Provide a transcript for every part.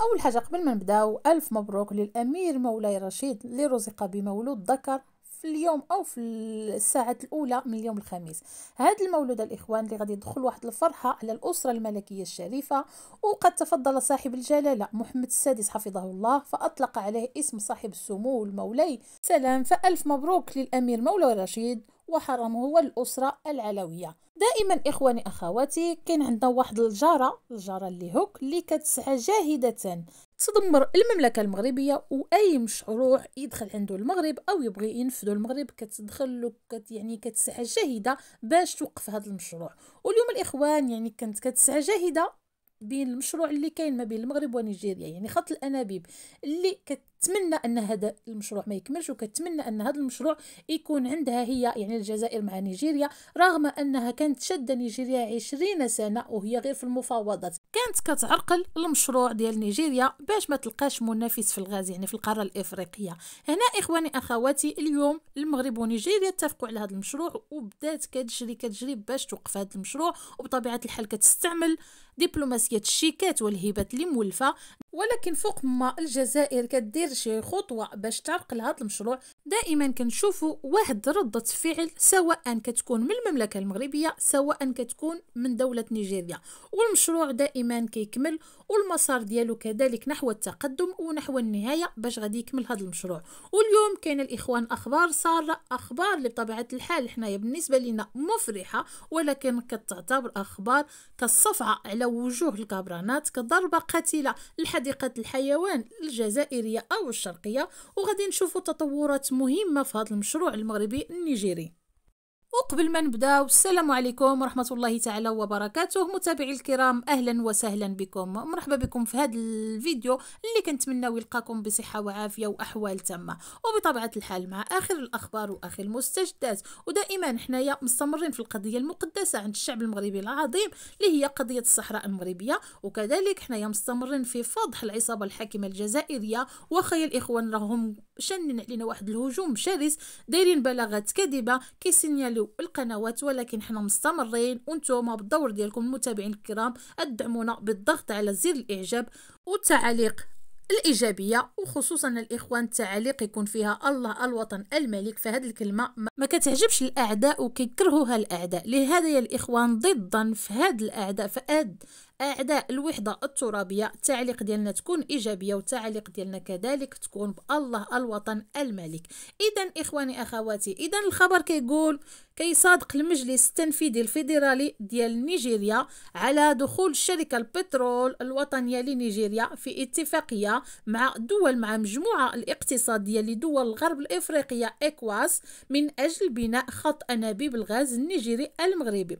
أول حاجة قبل ما نبداو ألف مبروك للأمير مولاي رشيد اللي رزق بمولود ذكر في اليوم أو في الساعات الأولى من اليوم الخميس هاد المولود الإخوان اللي غادي يدخل واحد الفرحة على الأسرة الملكية الشريفة وقد تفضل صاحب الجلالة محمد السادس حفظه الله فأطلق عليه اسم صاحب السمو المولاي سلام فألف مبروك للأمير مولاي رشيد وحرمه هو الأسرة العلوية دائما إخواني أخواتي كاين عندنا واحد الجارة الجارة اللي هوك اللي كتسعى جاهدة تدمر المملكة المغربية وأي مشروع يدخل عنده المغرب أو يبغي ينفذه المغرب كتدخل له كت يعني كتسعى جاهدة باش توقف هذا المشروع واليوم الإخوان يعني كانت كتسعى جاهدة بين المشروع اللي كاين ما بين المغرب ونيجيريا يعني خط الانابيب اللي كت كتمنى ان هذا المشروع ما يكملش وكتمنى ان هذا المشروع يكون عندها هي يعني الجزائر مع نيجيريا رغم انها كانت شاده نيجيريا 20 سنه وهي غير في المفاوضات كانت كتعرقل المشروع ديال نيجيريا باش ما تلقاش منافس في الغاز يعني في القاره الافريقيه هنا اخواني اخواتي اليوم المغرب ونيجيريا اتفقوا على هذا المشروع وبدات كتجري كتجري باش توقف هذا المشروع وبطبيعه الحال كتستعمل دبلوماسيه الشيكات والهبات اللي مولفه ولكن فوق ما الجزائر كدير شي خطوه باش ترقى لهذا المشروع دائما كنشوفوا واحد ردة فعل سواء كتكون من المملكة المغربية سواء كتكون من دولة نيجيريا والمشروع دائما كيكمل والمسار ديالو كذلك نحو التقدم ونحو النهاية باش غادي يكمل هذا المشروع واليوم كاين الاخوان اخبار صار اخبار اللي بطبيعة الحال حنايا بالنسبة لنا مفرحة ولكن كتعتبر اخبار كالصفعة على وجوه الكبرانات كضربة قاتلة لحد حديقة الحيوان الجزائرية أو الشرقية وغادي نشوفوا تطورات مهمة في هذا المشروع المغربي النيجيري وقبل ما نبداو السلام عليكم ورحمه الله تعالى وبركاته متابعي الكرام اهلا وسهلا بكم مرحبا بكم في هذا الفيديو اللي كنتمناو يلقاكم بصحه وعافيه واحوال تامه وبطبيعه الحال مع اخر الاخبار واخر المستجدات ودائما حنايا مستمرين في القضيه المقدسه عند الشعب المغربي العظيم اللي هي قضيه الصحراء المغربيه وكذلك حنايا مستمرين في فضح العصابه الحاكمه الجزائريه وخيا الاخوان راهم شنن علينا واحد الهجوم شرس دايرين بلاغات كاذبه كيسينيالو ديالو القنوات ولكن حنا مستمرين وانتم بالدور ديالكم المتابعين الكرام ادعمونا بالضغط على زر الاعجاب والتعليق الايجابيه وخصوصا الاخوان التعاليق يكون فيها الله الوطن الملك فهاد الكلمه ما كتعجبش الاعداء وكيكرهوها الاعداء لهذا يا الاخوان ضدا في هاد الاعداء فاد اعداء الوحده الترابيه التعليق ديالنا تكون ايجابيه وتعليق ديالنا كذلك تكون بالله الوطن الملك اذا اخواني اخواتي اذا الخبر كيقول كيصادق المجلس التنفيذي الفيدرالي ديال نيجيريا على دخول الشركه البترول الوطنيه لنيجيريا في اتفاقيه مع دول مع مجموعه الاقتصاديه لدول الغرب الافريقيه اكواس من اجل بناء خط انابيب الغاز النيجيري المغربي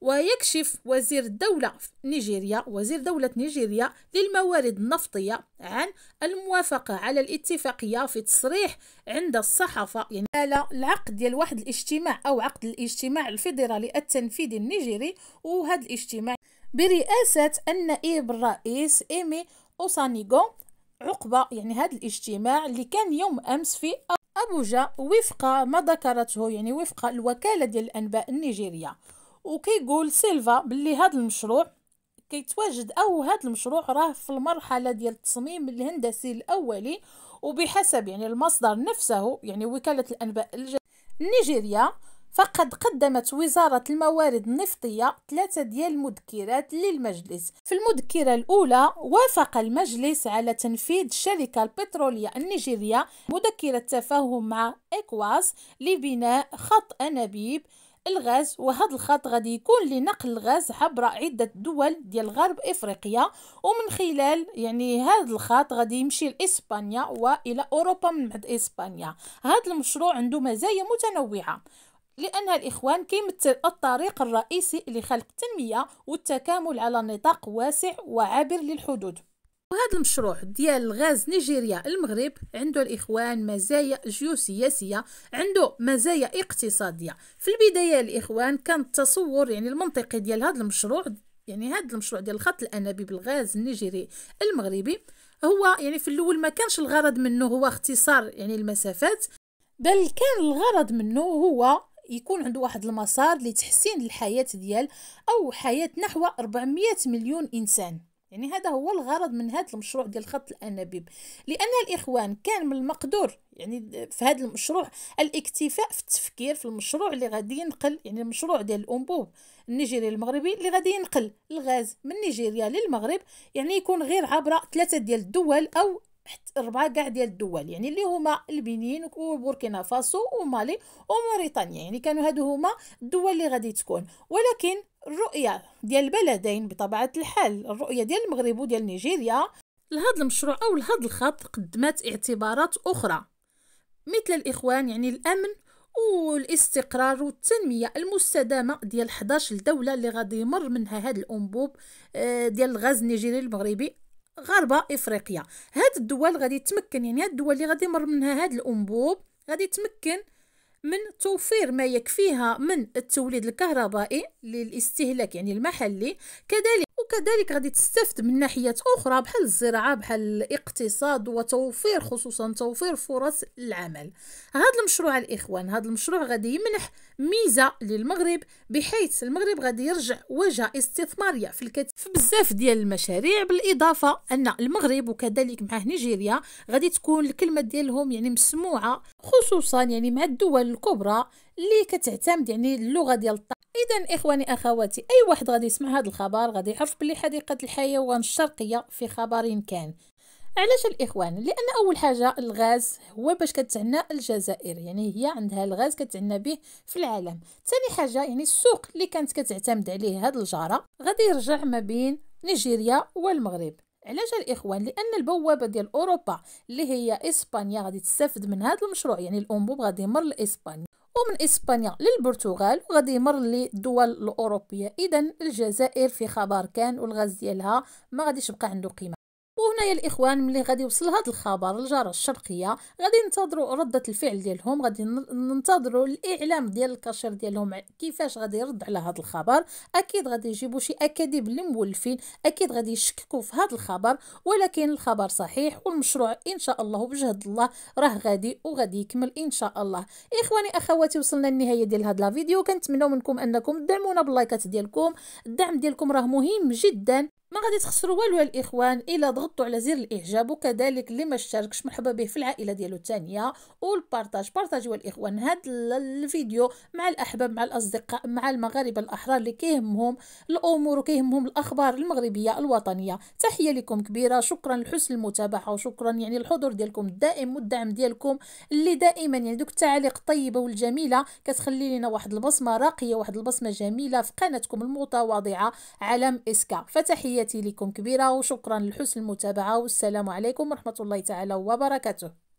ويكشف وزير الدولة نيجيريا وزير دولة نيجيريا للموارد النفطية عن الموافقة على الاتفاقية في تصريح عند الصحافة يعني على العقد ديال واحد الاجتماع أو عقد الاجتماع الفيدرالي التنفيذي النيجيري وهذا الاجتماع برئاسة النائب الرئيس إيمي أوسانيغو عقبة يعني هذا الاجتماع اللي كان يوم أمس في أبوجا وفق ما ذكرته يعني وفق الوكالة ديال الأنباء النيجيرية وكيقول سيلفا باللي هذا المشروع كيتواجد او هذا المشروع راه في المرحله ديال التصميم الهندسي الاولي وبحسب يعني المصدر نفسه يعني وكاله الانباء النيجيريا فقد قدمت وزارة الموارد النفطية ثلاثة ديال المذكرات للمجلس في المذكرة الأولى وافق المجلس على تنفيذ الشركة البترولية النيجيرية مذكرة تفاهم مع إكواس لبناء خط أنابيب الغاز وهذا الخط غادي يكون لنقل الغاز عبر عدة دول ديال غرب إفريقيا ومن خلال يعني هذا الخط غادي يمشي لإسبانيا وإلى أوروبا من بعد إسبانيا هذا المشروع عنده مزايا متنوعة لان الإخوان كيمثل الطريق الرئيسي لخلق التنمية والتكامل على نطاق واسع وعابر للحدود وهذا المشروع ديال غاز نيجيريا المغرب عنده الإخوان مزايا جيوسياسية عنده مزايا اقتصادية في البداية الإخوان كان التصور يعني المنطقي ديال هذا المشروع يعني هذا المشروع ديال الخط الانابيب بالغاز النيجيري المغربي هو يعني في الأول ما كانش الغرض منه هو اختصار يعني المسافات بل كان الغرض منه هو يكون عنده واحد المسار لتحسين الحياة ديال أو حياة نحو 400 مليون إنسان يعني هذا هو الغرض من هذا المشروع ديال خط الانابيب لان الاخوان كان من المقدور يعني في هذا المشروع الاكتفاء في التفكير في المشروع اللي غادي ينقل يعني المشروع ديال الانبوب النيجيري المغربي اللي غادي ينقل الغاز من نيجيريا للمغرب يعني يكون غير عبر ثلاثه ديال الدول او حتى ربعه كاع ديال الدول يعني اللي هما البنين وبوركينا فاسو ومالي وموريتانيا يعني كانوا هادو هما الدول اللي غادي تكون ولكن الرؤيه ديال البلدين بطبيعه الحال الرؤيه ديال المغرب وديال نيجيريا لهذا المشروع او لهذا الخط قدمت اعتبارات اخرى مثل الاخوان يعني الامن والاستقرار والتنمية المستدامة ديال 11 دولة اللي غادي يمر منها هاد الأنبوب آه، ديال الغاز النيجيري المغربي غرب افريقيا هاد الدول غادي تمكن يعني هاد الدول اللي غادي يمر منها هاد الانبوب غادي تمكن من توفير ما يكفيها من التوليد الكهربائي للاستهلاك يعني المحلي كذلك وكذلك غادي تستفد من ناحيات اخرى بحال الزراعه بحال الاقتصاد وتوفير خصوصا توفير فرص العمل هذا المشروع الاخوان هذا المشروع غادي يمنح ميزه للمغرب بحيث المغرب غادي يرجع وجهه استثماريه في الكثير في بزاف ديال المشاريع بالاضافه ان المغرب وكذلك مع نيجيريا غادي تكون الكلمه ديالهم يعني مسموعه خصوصا يعني مع الدول الكبرى اللي كتعتمد يعني اللغه ديال اذا اخواني اخواتي اي واحد غادي يسمع هذا الخبر غادي يعرف بلي حديقه الحيوان الشرقيه في خبر كان علاش الاخوان لان اول حاجه الغاز هو باش كتعنى الجزائر يعني هي عندها الغاز كتعنى به في العالم ثاني حاجه يعني السوق اللي كانت كتعتمد عليه هاد الجاره غادي يرجع ما بين نيجيريا والمغرب علاش الاخوان لان البوابه ديال اوروبا اللي هي اسبانيا غادي تستافد من هذا المشروع يعني الانبوب غادي يمر لاسبانيا ومن إسبانيا للبرتغال وغادي يمر للدول الأوروبية إذا الجزائر في خبر كان والغاز ديالها ما غاديش يبقى عنده قيمة يا الاخوان ملي غادي يوصل هذا الخبر للجاره الشرقيه غادي ننتظروا رده الفعل ديالهم غادي ننتظروا الاعلام ديال الكاشير ديالهم كيفاش غادي يرد على هذا الخبر اكيد غادي يجيبوا شي اكاذيب المولفين اكيد غادي يشككوا في هذا الخبر ولكن الخبر صحيح والمشروع ان شاء الله بجهد الله راه غادي وغادي يكمل ان شاء الله اخواني اخواتي وصلنا للنهايه ديال هذا الفيديو كنتمنى منكم انكم تدعمونا باللايكات ديالكم الدعم ديالكم راه مهم جدا ما غادي تخسروا والو الاخوان الا ضغطوا على زر الاعجاب وكذلك اللي ما اشتركش مرحبا به في العائله ديالو الثانيه والبارطاج بارطاجيو الاخوان هذا الفيديو مع الاحباب مع الاصدقاء مع المغاربه الاحرار اللي كيهمهم الامور وكيهمهم الاخبار المغربيه الوطنيه تحيه لكم كبيره شكرا لحسن المتابعه وشكرا يعني الحضور ديالكم الدائم والدعم ديالكم اللي دائما يعني دوك التعاليق الطيبه والجميله كتخلي لنا واحد البصمه راقيه واحد البصمه جميله في قناتكم المتواضعه علم اسكا فتحيه تحياتي لكم كبيرة وشكرا لحسن المتابعة والسلام عليكم ورحمة الله تعالى وبركاته